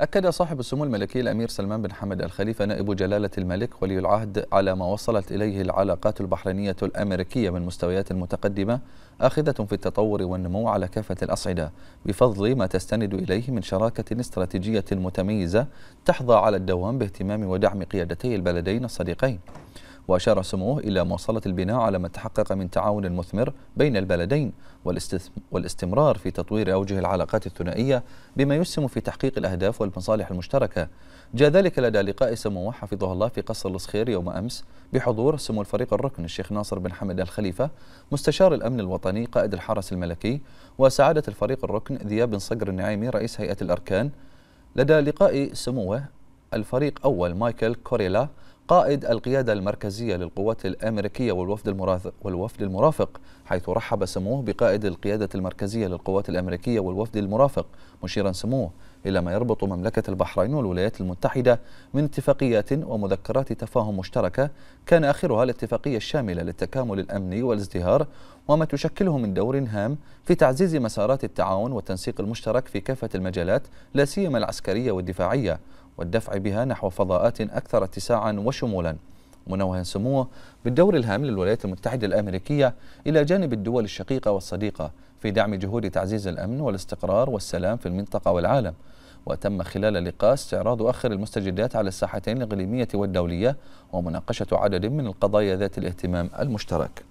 أكد صاحب السمو الملكي الأمير سلمان بن حمد الخليفة نائب جلالة الملك ولي العهد على ما وصلت إليه العلاقات البحرينية الأمريكية من مستويات متقدمة آخذة في التطور والنمو على كافة الأصعدة بفضل ما تستند إليه من شراكة استراتيجية متميزة تحظى على الدوام باهتمام ودعم قيادتي البلدين الصديقين وأشار سموه إلى مواصلة البناء على ما تحقق من تعاون مثمر بين البلدين والاستمرار في تطوير أوجه العلاقات الثنائية بما يسهم في تحقيق الأهداف والمصالح المشتركة جاء ذلك لدى لقاء سموه حفظه الله في قصر الصخير يوم أمس بحضور سمو الفريق الركن الشيخ ناصر بن حمد الخليفة مستشار الأمن الوطني قائد الحرس الملكي وسعادة الفريق الركن ذياب بن صقر النعيمي رئيس هيئة الأركان لدى لقاء سموه الفريق أول مايكل كوريلا قائد القيادة المركزية للقوات الأمريكية والوفد المرافق, والوفد المرافق حيث رحب سموه بقائد القيادة المركزية للقوات الأمريكية والوفد المرافق مشيرا سموه إلى ما يربط مملكة البحرين والولايات المتحدة من اتفاقيات ومذكرات تفاهم مشتركة كان آخرها الاتفاقية الشاملة للتكامل الأمني والازدهار وما تشكله من دور هام في تعزيز مسارات التعاون والتنسيق المشترك في كافة المجالات لا سيما العسكرية والدفاعية والدفع بها نحو فضاءات أكثر اتساعا وشمولا منوها سموه بالدور الهام للولايات المتحدة الأمريكية إلى جانب الدول الشقيقة والصديقة في دعم جهود تعزيز الأمن والاستقرار والسلام في المنطقة والعالم وتم خلال اللقاء استعراض آخر المستجدات على الساحتين الإقليمية والدولية ومناقشة عدد من القضايا ذات الاهتمام المشترك